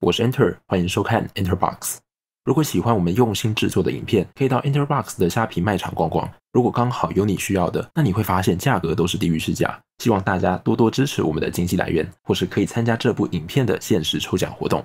我是 Enter，欢迎收看 Enterbox。如果喜欢我们用心制作的影片，可以到 Enterbox 的虾皮卖场逛逛。如果刚好有你需要的，那你会发现价格都是低于市价。希望大家多多支持我们的经济来源，或是可以参加这部影片的限时抽奖活动。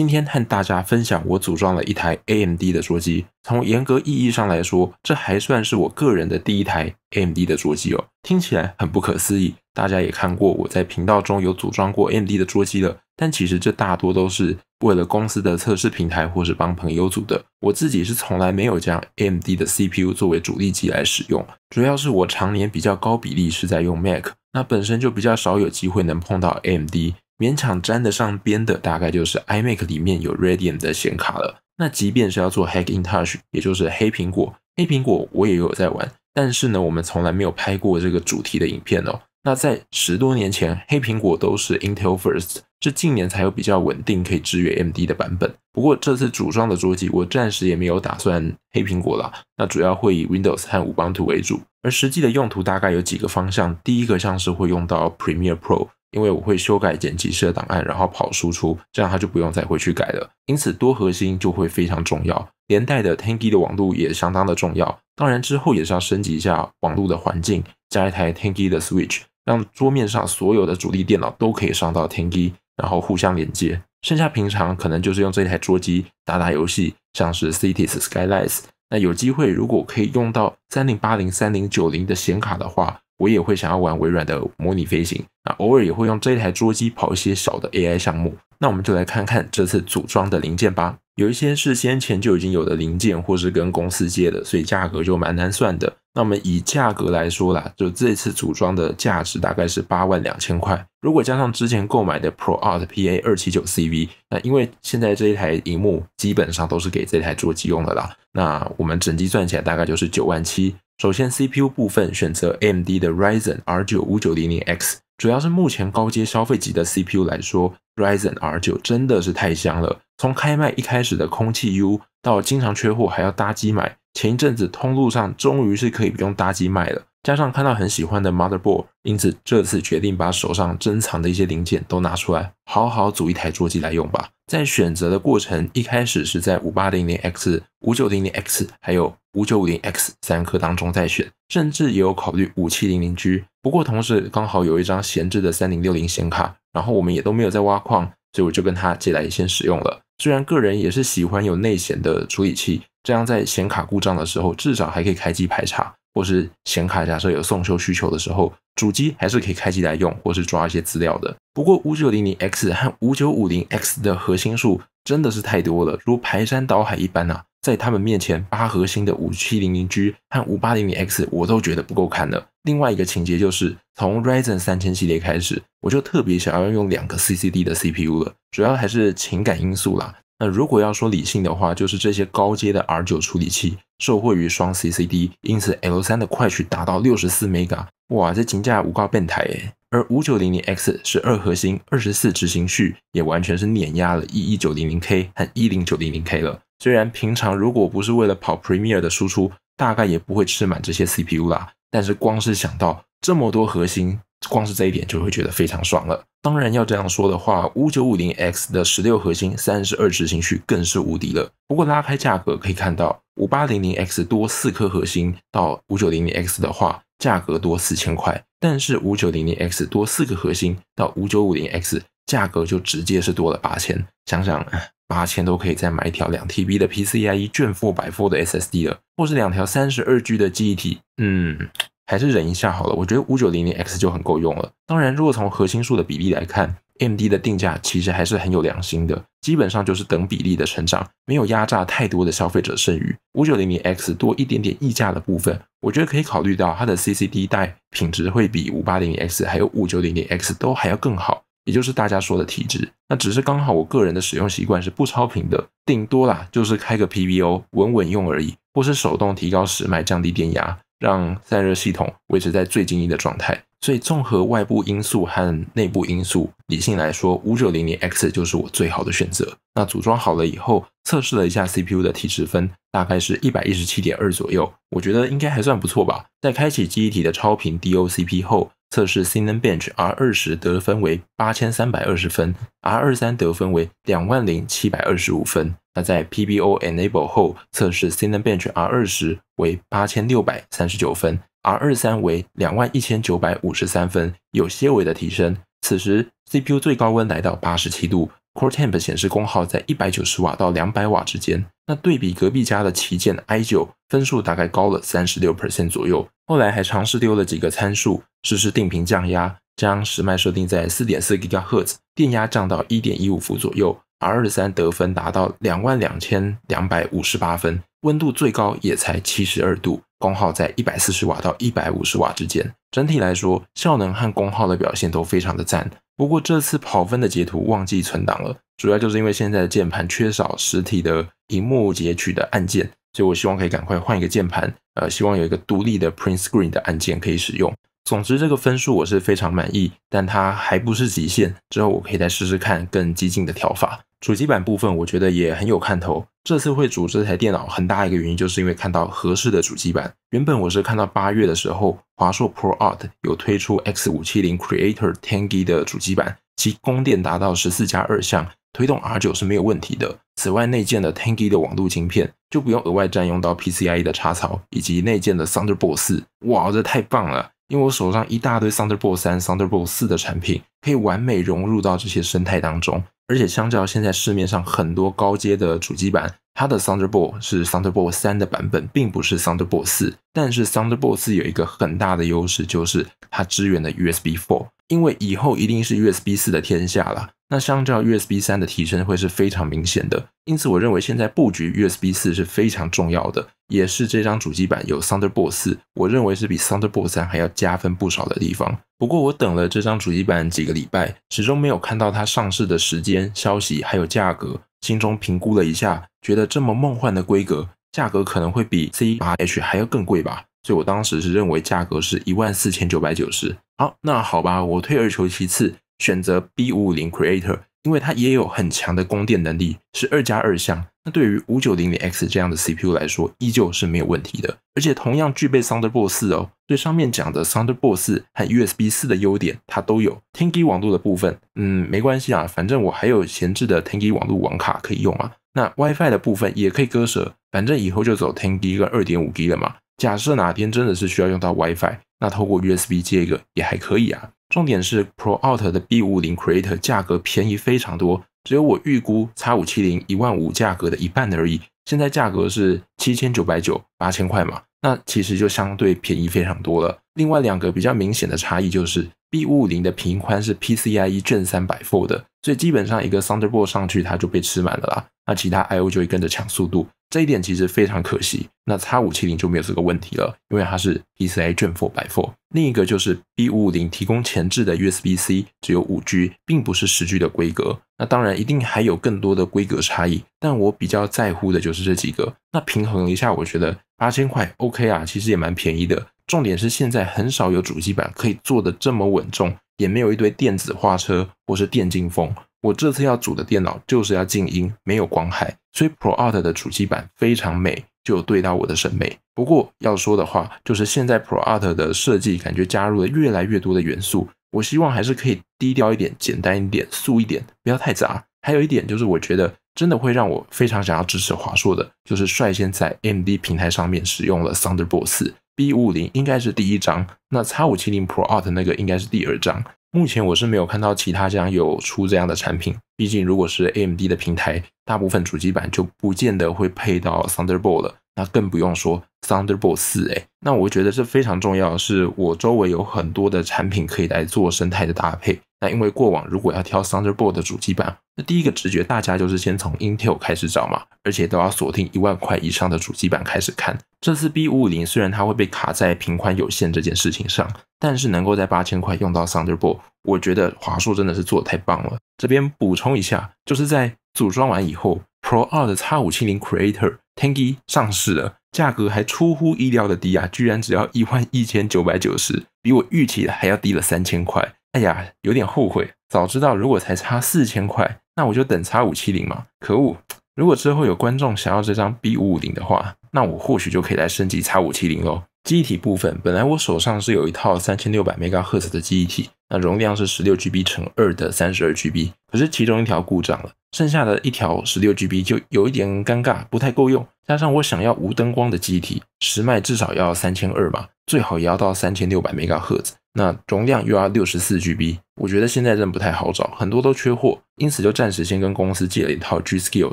今天和大家分享，我组装了一台 AMD 的桌机。从严格意义上来说，这还算是我个人的第一台 AMD 的桌机哦。听起来很不可思议。大家也看过我在频道中有组装过 AMD 的桌机了，但其实这大多都是为了公司的测试平台或是帮朋友组的。我自己是从来没有将 AMD 的 CPU 作为主力机来使用，主要是我常年比较高比例是在用 Mac，那本身就比较少有机会能碰到 AMD。勉强沾得上边的，大概就是 iMac 里面有 Radeon 的显卡了。那即便是要做 Hackintosh，也就是黑苹果，黑苹果我也有在玩，但是呢，我们从来没有拍过这个主题的影片哦。那在十多年前，黑苹果都是 Intel First，这近年才有比较稳定可以支援 MD 的版本。不过这次组装的桌机，我暂时也没有打算黑苹果啦，那主要会以 Windows 和五帮图为主。而实际的用途大概有几个方向，第一个像是会用到 Premiere Pro。因为我会修改剪辑师的档案，然后跑输出，这样它就不用再回去改了。因此多核心就会非常重要，连带的 Tangi 的网路也相当的重要。当然之后也是要升级一下网路的环境，加一台 Tangi 的 Switch，让桌面上所有的主力电脑都可以上到 Tangi，然后互相连接。剩下平常可能就是用这台桌机打打游戏，像是 Cities Skylines。那有机会如果可以用到三零八零、三零九零的显卡的话。我也会想要玩微软的模拟飞行啊，偶尔也会用这一台桌机跑一些小的 AI 项目。那我们就来看看这次组装的零件吧。有一些是先前就已经有的零件，或是跟公司借的，所以价格就蛮难算的。那我们以价格来说啦，就这次组装的价值大概是八万两千块。如果加上之前购买的 ProArt PA 二七九 CV，那因为现在这一台荧幕基本上都是给这台桌机用的啦，那我们整机算起来大概就是九万七。首先，CPU 部分选择 AMD 的 Ryzen R9 5900X，主要是目前高阶消费级的 CPU 来说，Ryzen R9 真的是太香了。从开卖一开始的空气 U，到经常缺货还要搭机买，前一阵子通路上终于是可以不用搭机卖了。加上看到很喜欢的 motherboard，因此这次决定把手上珍藏的一些零件都拿出来，好好组一台桌机来用吧。在选择的过程，一开始是在五八零零 X、五九零零 X，还有五九五零 X 三颗当中在选，甚至也有考虑五七零零 G。不过同时刚好有一张闲置的三零六零显卡，然后我们也都没有在挖矿，所以我就跟他借来先使用了。虽然个人也是喜欢有内显的处理器，这样在显卡故障的时候，至少还可以开机排查。或是显卡，假设有送修需求的时候，主机还是可以开机来用，或是抓一些资料的。不过五九零零 X 和五九五零 X 的核心数真的是太多了，如排山倒海一般啊！在他们面前，八核心的五七零零 G 和五八零零 X 我都觉得不够看了。另外一个情节就是，从 Ryzen 三千系列开始，我就特别想要用两个 CCD 的 CPU 了，主要还是情感因素啦。那如果要说理性的话，就是这些高阶的 R 九处理器受惠于双 CCD，因此 L 三的快取达到六十四 mega，哇，这金价无高变态诶而五九零零 X 是二核心二十四执行序也完全是碾压了一一九零零 K 和一零九零零 K 了。虽然平常如果不是为了跑 Premiere 的输出，大概也不会吃满这些 CPU 啦，但是光是想到这么多核心。光是这一点就会觉得非常爽了。当然要这样说的话，五九五零 X 的十六核心三十二执行绪更是无敌了。不过拉开价格可以看到，五八零零 X 多四颗核心到五九零零 X 的话，价格多四千块；但是五九零零 X 多四个核心到五九五零 X，价格就直接是多了八千。想想，八千都可以再买一条两 T B 的 PCIe 卷腹百富的 SSD 了，或是两条三十二 G 的记忆体。嗯。还是忍一下好了，我觉得五九零零 X 就很够用了。当然，如果从核心数的比例来看，MD 的定价其实还是很有良心的，基本上就是等比例的成长，没有压榨太多的消费者剩余。五九零零 X 多一点点溢价的部分，我觉得可以考虑到它的 CCD 带品质会比五八零零 X 还有五九零零 X 都还要更好，也就是大家说的体质。那只是刚好我个人的使用习惯是不超频的，定多啦就是开个 PBO 稳稳用而已，或是手动提高时脉降低电压。让散热系统维持在最静音的状态，所以综合外部因素和内部因素，理性来说，五九零零 X 就是我最好的选择。那组装好了以后，测试了一下 CPU 的体脂分，大概是一百一十七点二左右，我觉得应该还算不错吧。在开启 g t 体的超频 DOCP 后，测试 Cinebench R 二十得分为八千三百二十分，R 二三得分为两万零七百二十五分。那在 PBO enable 后测试 Cinebench R20 为八千六百三十九分，R23 为两万一千九百五十三分，有些微的提升。此时 CPU 最高温来到八十七度，Core Temp 显示功耗在一百九十瓦到两百瓦之间。那对比隔壁家的旗舰 i9，分数大概高了三十六 percent 左右。后来还尝试丢了几个参数，试试定频降压，将时脉设定在四点四 gigahertz，电压降到一点一五伏左右。R 二三得分达到两万两千两百五十八分，温度最高也才七十二度，功耗在一百四十瓦到一百五十瓦之间。整体来说，效能和功耗的表现都非常的赞。不过这次跑分的截图忘记存档了，主要就是因为现在的键盘缺少实体的荧幕截取的按键，所以我希望可以赶快换一个键盘。呃，希望有一个独立的 Print Screen 的按键可以使用。总之，这个分数我是非常满意，但它还不是极限。之后我可以再试试看更激进的调法。主机板部分，我觉得也很有看头。这次会组这台电脑，很大一个原因就是因为看到合适的主机板。原本我是看到八月的时候，华硕 ProArt 有推出 X570 Creator Tangi 的主机板，其供电达到十四加二相，推动 R9 是没有问题的。此外，内建的 Tangi 的网路芯片，就不用额外占用到 PCIe 的插槽，以及内建的 Thunderbolt 四。哇，这太棒了！因为我手上一大堆 Thunderbolt 三、Thunderbolt 四的产品，可以完美融入到这些生态当中。而且，相较现在市面上很多高阶的主机板，它的 Thunderbolt 是 Thunderbolt 三的版本，并不是 Thunderbolt 四。但是 Thunderbolt 四有一个很大的优势，就是它支援的 USB four，因为以后一定是 USB 四的天下了。那相较 USB 三的提升会是非常明显的，因此我认为现在布局 USB 四是非常重要的，也是这张主机板有 Thunderbolt 四，我认为是比 Thunderbolt 三还要加分不少的地方。不过我等了这张主机板几个礼拜，始终没有看到它上市的时间消息，还有价格。心中评估了一下，觉得这么梦幻的规格，价格可能会比 C H 还要更贵吧。所以我当时是认为价格是一万四千九百九十。好，那好吧，我退而求其次。选择 B 五五零 Creator，因为它也有很强的供电能力，是二加二相。那对于五九零零 X 这样的 CPU 来说，依旧是没有问题的。而且同样具备 Thunderbolt 四哦，对上面讲的 Thunderbolt 四和 USB 四的优点，它都有。天翼网络的部分，嗯，没关系啊，反正我还有闲置的天翼网络网卡可以用啊。那 WiFi 的部分也可以割舍，反正以后就走天翼跟二点五 G 了嘛。假设哪天真的是需要用到 WiFi，那透过 USB 接一个也还可以啊。重点是 p r o o u t 的 B50 Creator 价格便宜非常多，只有我预估 X570 一万五价格的一半而已。现在价格是七千九百九八千块嘛，那其实就相对便宜非常多了。另外两个比较明显的差异就是 B50 的屏宽是 PCIe 正三百 f o 的。所以基本上一个 Thunderbolt 上去，它就被吃满了啦。那其他 I/O 就会跟着抢速度，这一点其实非常可惜。那叉五七零就没有这个问题了，因为它是 p c i Gen 4x4。另一个就是 B 五五零提供前置的 USB-C 只有五 G，并不是十 G 的规格。那当然一定还有更多的规格差异，但我比较在乎的就是这几个。那平衡一下，我觉得八千块 OK 啊，其实也蛮便宜的。重点是现在很少有主机板可以做的这么稳重。也没有一堆电子花车或是电竞风，我这次要组的电脑就是要静音，没有光害，所以 ProArt 的主机板非常美，就对到我的审美。不过要说的话，就是现在 ProArt 的设计感觉加入了越来越多的元素，我希望还是可以低调一点、简单一点、素一点，不要太杂。还有一点就是，我觉得真的会让我非常想要支持华硕的，就是率先在 MD 平台上面使用了 Thunderbolt 四。B 五零应该是第一张，那 X 五七零 Pro Art 那个应该是第二张。目前我是没有看到其他家有出这样的产品。毕竟如果是 AMD 的平台，大部分主机板就不见得会配到 Thunderbolt 了，那更不用说 Thunderbolt 四哎。那我觉得这非常重要，是我周围有很多的产品可以来做生态的搭配。那因为过往如果要挑 Thunderbolt 的主机板，那第一个直觉大家就是先从 Intel 开始找嘛，而且都要锁定一万块以上的主机板开始看。这次 B 五五零虽然它会被卡在频宽有限这件事情上，但是能够在八千块用到 Thunderbolt，我觉得华硕真的是做的太棒了。这边补充一下，就是在组装完以后，Pro 二的叉五七零 Creator t e n g i 上市了。价格还出乎意料的低啊，居然只要一万一千九百九十，比我预期的还要低了三千块。哎呀，有点后悔，早知道如果才差四千块，那我就等叉五七零嘛。可恶，如果之后有观众想要这张 B 五五零的话，那我或许就可以来升级叉五七零喽。记忆体部分，本来我手上是有一套三千六百兆赫兹的记忆体，那容量是十六 GB 乘二的三十二 GB，可是其中一条故障了，剩下的一条十六 GB 就有一点尴尬，不太够用。加上我想要无灯光的机体，十迈至少要三千二嘛，最好也要到三千六百兆赫兹。那容量又要六十四 GB，我觉得现在正不太好找，很多都缺货，因此就暂时先跟公司借了一套 G Skill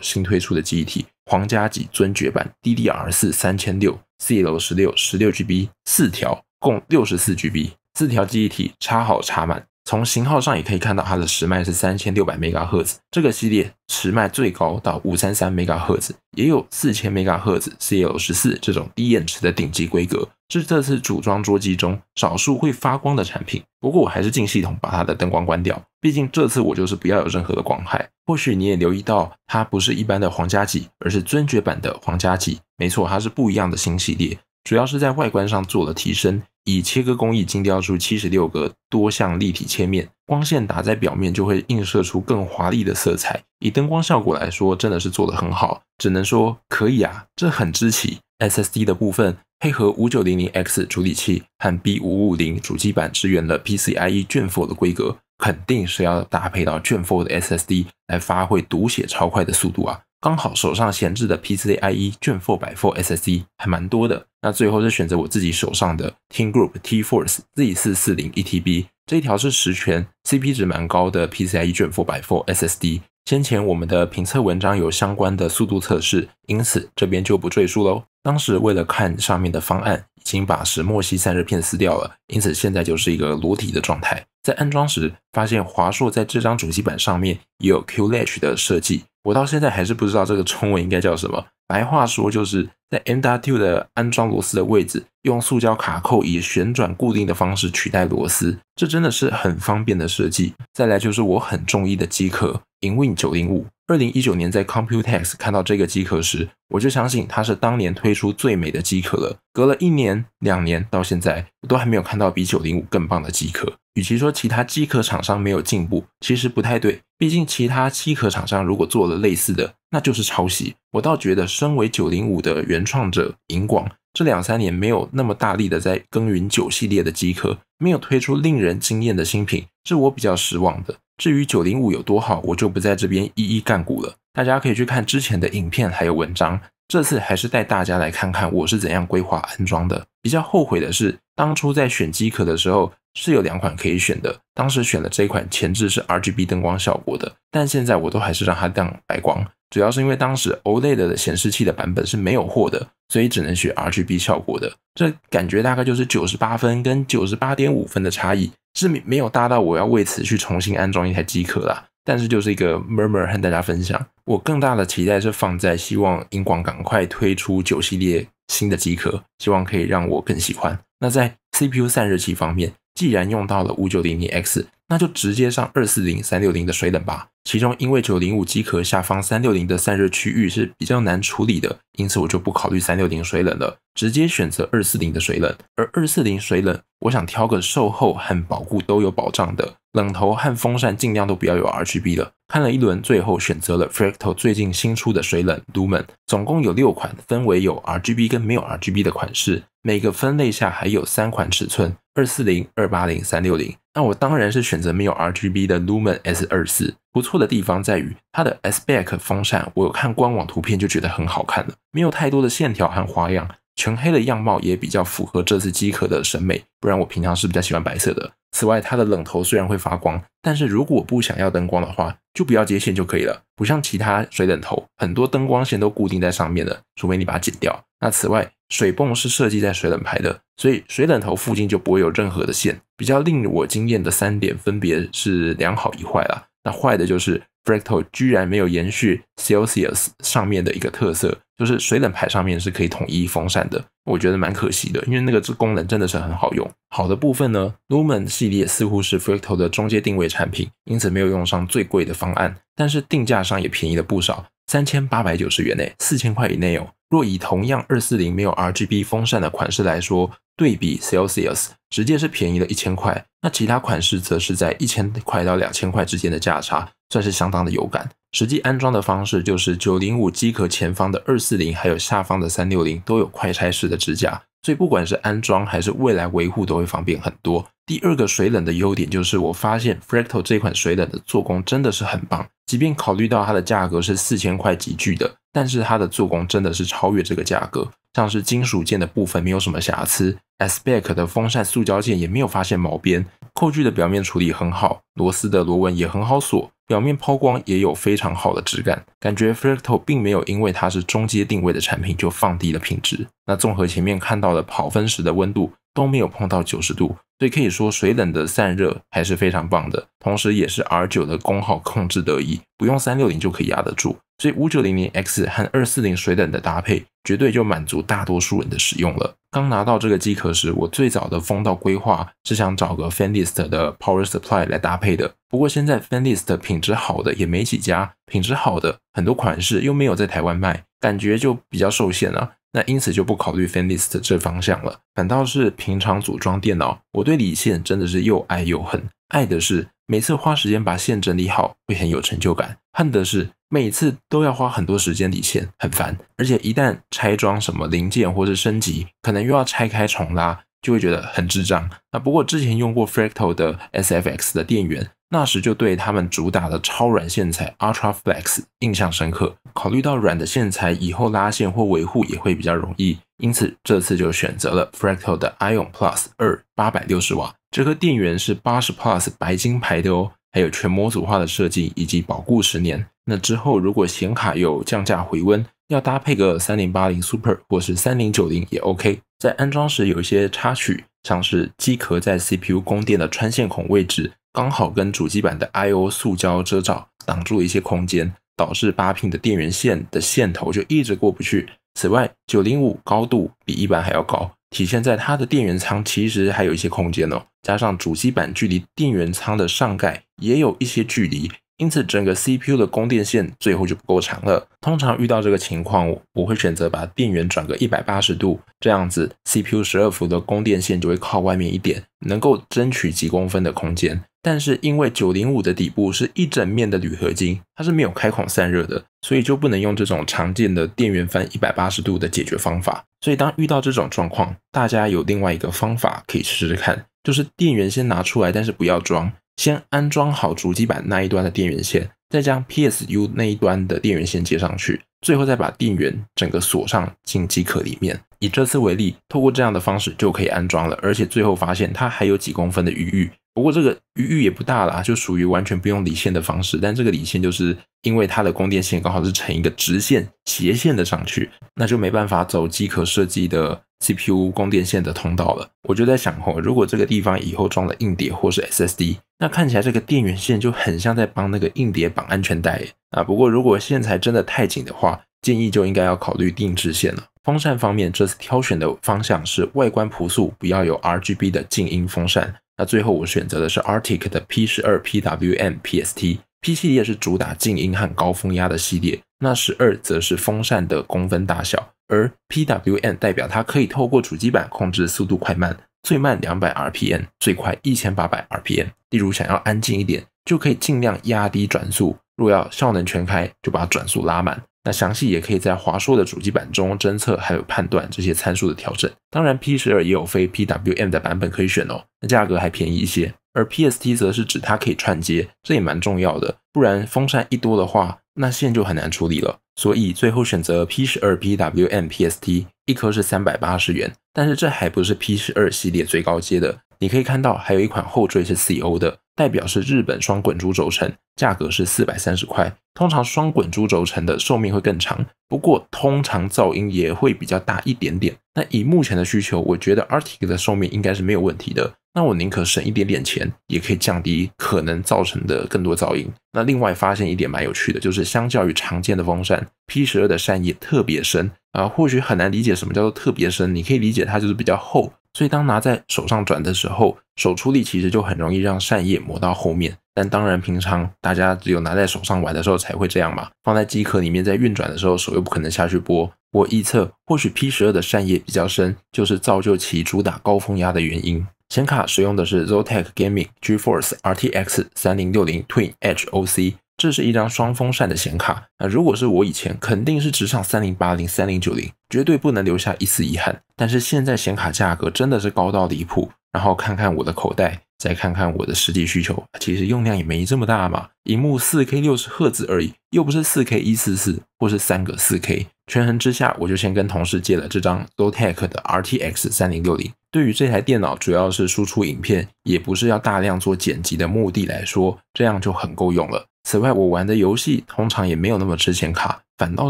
新推出的忆体——皇家级尊爵版 DDR 四三千六 C l 十六十六 GB 四条，共六十四 GB。四条忆体插好插满。从型号上也可以看到，它的时脉是三千六百 m 赫兹，这个系列时脉最高到五三三 m 赫兹，也有四千 m 赫兹 CL 十四这种低延迟的顶级规格，是这次组装桌机中少数会发光的产品。不过我还是进系统把它的灯光关掉，毕竟这次我就是不要有任何的光害。或许你也留意到，它不是一般的皇家级，而是尊爵版的皇家级。没错，它是不一样的新系列，主要是在外观上做了提升。以切割工艺精雕出七十六个多项立体切面，光线打在表面就会映射出更华丽的色彩。以灯光效果来说，真的是做得很好，只能说可以啊，这很支持 SSD 的部分，配合五九零零 X 主处理器和 B 五五零主机板，支援了 PCIe Gen4 的规格，肯定是要搭配到卷 four 的 SSD 来发挥读写超快的速度啊。刚好手上闲置的 PCIe 卷 four 百 four SSD 还蛮多的，那最后是选择我自己手上的 Team Group T Force Z 四四零 E T B 这一条是十全，CP 值蛮高的 PCIe 卷 four 百 four SSD。先前我们的评测文章有相关的速度测试，因此这边就不赘述喽。当时为了看上面的方案，已经把石墨烯散热片撕掉了，因此现在就是一个裸体的状态。在安装时发现华硕在这张主机板上面有 Q latch 的设计，我到现在还是不知道这个中文应该叫什么。白话说就是在 M W 的安装螺丝的位置，用塑胶卡扣以旋转固定的方式取代螺丝，这真的是很方便的设计。再来就是我很中意的机壳，InWin 九零五。二零一九年在 Computex 看到这个机壳时，我就相信它是当年推出最美的机壳了。隔了一年、两年，到现在，我都还没有看到比九零五更棒的机壳。与其说其他机壳厂商没有进步，其实不太对。毕竟其他机壳厂商如果做了类似的，那就是抄袭。我倒觉得，身为九零五的原创者，银广这两三年没有那么大力的在耕耘九系列的机壳，没有推出令人惊艳的新品，是我比较失望的。至于九零五有多好，我就不在这边一一干股了。大家可以去看之前的影片还有文章。这次还是带大家来看看我是怎样规划安装的。比较后悔的是，当初在选机壳的时候是有两款可以选的，当时选了这一款，前置是 RGB 灯光效果的，但现在我都还是让它亮白光。主要是因为当时 OLED 的显示器的版本是没有货的，所以只能选 RGB 效果的。这感觉大概就是九十八分跟九十八点五分的差异，是没没有大到我要为此去重新安装一台机壳啦。但是就是一个 murmur 和大家分享。我更大的期待是放在希望英广赶快推出九系列新的机壳，希望可以让我更喜欢。那在 CPU 散热器方面，既然用到了五九零零 X，那就直接上二四零三六零的水冷吧。其中，因为九零五机壳下方三六零的散热区域是比较难处理的，因此我就不考虑三六零水冷了，直接选择二四零的水冷。而二四零水冷，我想挑个售后和保固都有保障的，冷头和风扇尽量都不要有 RGB 了。看了一轮，最后选择了 Fractal 最近新出的水冷 Lumen，总共有六款，分为有 RGB 跟没有 RGB 的款式，每个分类下还有三款尺寸。二四零、二八零、三六零，那我当然是选择没有 RGB 的 Lumens 二四。不错的地方在于它的 S Back 风扇，我有看官网图片就觉得很好看了，没有太多的线条和花样。全黑的样貌也比较符合这次机壳的审美，不然我平常是比较喜欢白色的。此外，它的冷头虽然会发光，但是如果不想要灯光的话，就不要接线就可以了。不像其他水冷头，很多灯光线都固定在上面的，除非你把它剪掉。那此外，水泵是设计在水冷排的，所以水冷头附近就不会有任何的线。比较令我惊艳的三点分别是两好一坏啦。那坏的就是 Fractal 居然没有延续 Celsius 上面的一个特色。就是水冷排上面是可以统一风扇的，我觉得蛮可惜的，因为那个这功能真的是很好用。好的部分呢 l u m e n 系列似乎是 f r i c t o 的中阶定位产品，因此没有用上最贵的方案，但是定价上也便宜了不少，三千八百九十元内，四千块以内哦。若以同样二四零没有 RGB 风扇的款式来说，对比 Celsius 直接是便宜了一千块，那其他款式则是在一千块到两千块之间的价差，算是相当的有感。实际安装的方式就是九零五机壳前方的二四零，还有下方的三六零都有快拆式的支架，所以不管是安装还是未来维护都会方便很多。第二个水冷的优点就是我发现 Fractal 这款水冷的做工真的是很棒，即便考虑到它的价格是四千块几聚的，但是它的做工真的是超越这个价格。像是金属件的部分没有什么瑕疵，Aspec 的风扇塑胶件也没有发现毛边，扣具的表面处理很好，螺丝的螺纹也很好锁。表面抛光也有非常好的质感，感觉 Fractal 并没有因为它是中阶定位的产品就放低了品质。那综合前面看到的跑分时的温度都没有碰到九十度，所以可以说水冷的散热还是非常棒的，同时也是 R9 的功耗控制得宜，不用三六零就可以压得住。所以五九零零 X 和二四零水冷的搭配绝对就满足大多数人的使用了。刚拿到这个机壳时，我最早的风道规划是想找个 Fanlist 的 Power Supply 来搭配的。不过现在 Fanlist 品质好的也没几家，品质好的很多款式又没有在台湾卖，感觉就比较受限了。那因此就不考虑 Fanlist 这方向了。反倒是平常组装电脑，我对理线真的是又爱又恨。爱的是。每次花时间把线整理好会很有成就感，恨的是每次都要花很多时间理线，很烦。而且一旦拆装什么零件或是升级，可能又要拆开重拉，就会觉得很智障。那不过之前用过 Fractal 的 SFX 的电源，那时就对他们主打的超软线材 Ultra Flex 印象深刻。考虑到软的线材以后拉线或维护也会比较容易，因此这次就选择了 Fractal 的 Ion Plus 二八百六十瓦。这个电源是八十 Plus 白金牌的哦，还有全模组化的设计，以及保固十年。那之后如果显卡有降价回温，要搭配个三零八零 Super 或是三零九零也 OK。在安装时有一些插曲，像是机壳在 CPU 供电的穿线孔位置，刚好跟主机板的 I/O 塑胶遮罩挡住了一些空间，导致八 Pin 的电源线的线头就一直过不去。此外，九零五高度比一般还要高，体现在它的电源仓其实还有一些空间哦。加上主机板距离电源仓的上盖也有一些距离，因此整个 CPU 的供电线最后就不够长了。通常遇到这个情况，我会选择把电源转个一百八十度，这样子 CPU 十二伏的供电线就会靠外面一点，能够争取几公分的空间。但是因为九零五的底部是一整面的铝合金，它是没有开孔散热的，所以就不能用这种常见的电源翻一百八十度的解决方法。所以当遇到这种状况，大家有另外一个方法可以试试看。就是电源先拿出来，但是不要装，先安装好主机板那一端的电源线，再将 PSU 那一端的电源线接上去，最后再把电源整个锁上进机壳里面。以这次为例，透过这样的方式就可以安装了，而且最后发现它还有几公分的余裕，不过这个余裕也不大啦，就属于完全不用理线的方式。但这个理线就是因为它的供电线刚好是呈一个直线斜线的上去，那就没办法走机壳设计的。CPU 供电线的通道了，我就在想吼，如果这个地方以后装了硬碟或是 SSD，那看起来这个电源线就很像在帮那个硬碟绑安全带啊！不过如果线材真的太紧的话，建议就应该要考虑定制线了。风扇方面，这次挑选的方向是外观朴素，不要有 RGB 的静音风扇。那最后我选择的是 Arctic 的 P 十二 PWM PST，P 系列是主打静音和高风压的系列，那十二则是风扇的公分大小。而 PWM 代表它可以透过主机板控制速度快慢，最慢两百 RPM，最快一千八百 RPM。例如想要安静一点，就可以尽量压低转速；若要效能全开，就把它转速拉满。那详细也可以在华硕的主机板中侦测还有判断这些参数的调整。当然，P 十二也有非 PWM 的版本可以选哦，那价格还便宜一些。而 PST 则是指它可以串接，这也蛮重要的，不然风扇一多的话，那线就很难处理了。所以最后选择 P 十二 P W M P S T 一颗是三百八十元，但是这还不是 P 十二系列最高阶的。你可以看到，还有一款后缀是 C O 的，代表是日本双滚珠轴承，价格是四百三十块。通常双滚珠轴承的寿命会更长，不过通常噪音也会比较大一点点。那以目前的需求，我觉得 Arctic 的寿命应该是没有问题的。那我宁可省一点点钱，也可以降低可能造成的更多噪音。那另外发现一点蛮有趣的，就是相较于常见的风扇，P 十二的扇叶特别深啊。或许很难理解什么叫做特别深，你可以理解它就是比较厚。所以当拿在手上转的时候，手出力其实就很容易让扇叶磨到后面。但当然，平常大家只有拿在手上玩的时候才会这样嘛。放在机壳里面在运转的时候，手又不可能下去拨。我预测，或许 P 十二的扇叶比较深，就是造就其主打高风压的原因。显卡使用的是 Zotac Gaming GeForce RTX 3060 Twin H OC，这是一张双风扇的显卡。那如果是我以前，肯定是只上3080、3090，绝对不能留下一丝遗憾。但是现在显卡价格真的是高到离谱，然后看看我的口袋。再看看我的实际需求，其实用量也没这么大嘛，荧幕四 K 六十赫兹而已，又不是四 K 一四四或是三个四 K，权衡之下，我就先跟同事借了这张 Zotac 的 RTX 三零六零。对于这台电脑，主要是输出影片，也不是要大量做剪辑的目的来说，这样就很够用了。此外，我玩的游戏通常也没有那么吃显卡，反倒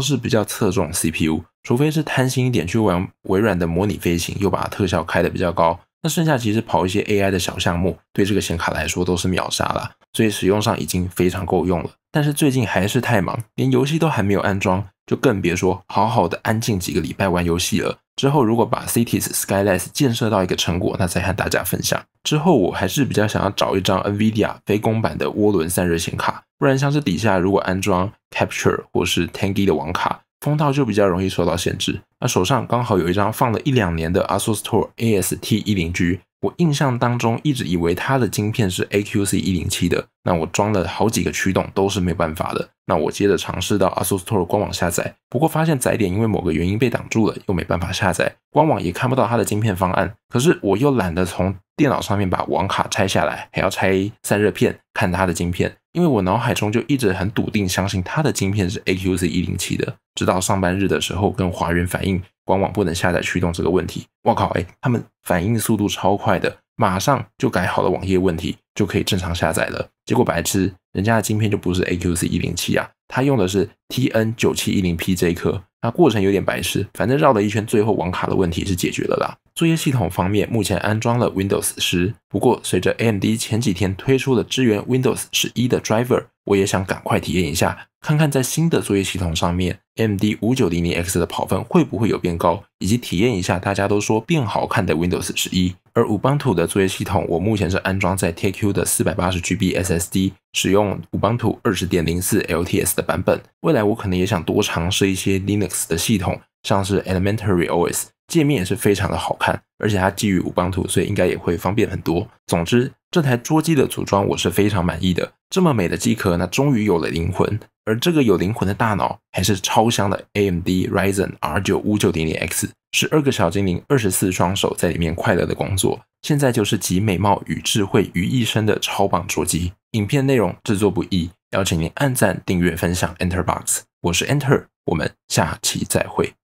是比较侧重 CPU，除非是贪心一点去玩微软的模拟飞行，又把特效开的比较高。那剩下其实跑一些 AI 的小项目，对这个显卡来说都是秒杀了，所以使用上已经非常够用了。但是最近还是太忙，连游戏都还没有安装，就更别说好好的安静几个礼拜玩游戏了。之后如果把 Cities Skylines 建设到一个成果，那再和大家分享。之后我还是比较想要找一张 NVIDIA 非公版的涡轮散热显卡，不然像这底下如果安装 Capture 或是 Tengi 的网卡。封套就比较容易受到限制。那手上刚好有一张放了一两年的 ASUS t o r AST 一零 G，我印象当中一直以为它的晶片是 AQC 一零七的。那我装了好几个驱动都是没办法的。那我接着尝试到 ASUS t o r 官网下载，不过发现载点因为某个原因被挡住了，又没办法下载。官网也看不到它的晶片方案。可是我又懒得从电脑上面把网卡拆下来，还要拆散热片看它的晶片。因为我脑海中就一直很笃定相信它的晶片是 AQC107 的，直到上班日的时候跟华元反映官网不能下载驱动这个问题，我靠哎，他们反应速度超快的，马上就改好了网页问题，就可以正常下载了。结果白痴，人家的晶片就不是 AQC107 啊。它用的是 T N 九七一零 P 一颗，那过程有点白痴，反正绕了一圈，最后网卡的问题是解决了啦。作业系统方面，目前安装了 Windows 十，不过随着 AMD 前几天推出的支援 Windows 十一的 driver，我也想赶快体验一下，看看在新的作业系统上面，AMD 五九零零 X 的跑分会不会有变高，以及体验一下大家都说变好看的 Windows 十一。而五邦土的作业系统，我目前是安装在 TQ 的四百八十 GB SSD，使用五邦土二十点零四 LTS 的版本。未来我可能也想多尝试一些 Linux 的系统，像是 Elementary OS，界面也是非常的好看，而且它基于五邦土，所以应该也会方便很多。总之。这台桌机的组装我是非常满意的，这么美的机壳呢，终于有了灵魂，而这个有灵魂的大脑还是超香的 AMD Ryzen R 九五九零零 X，十二个小精灵，二十四双手在里面快乐的工作，现在就是集美貌与智慧于一身的超棒桌机。影片内容制作不易，邀请您按赞、订阅、分享。Enter Box，我是 Enter，我们下期再会。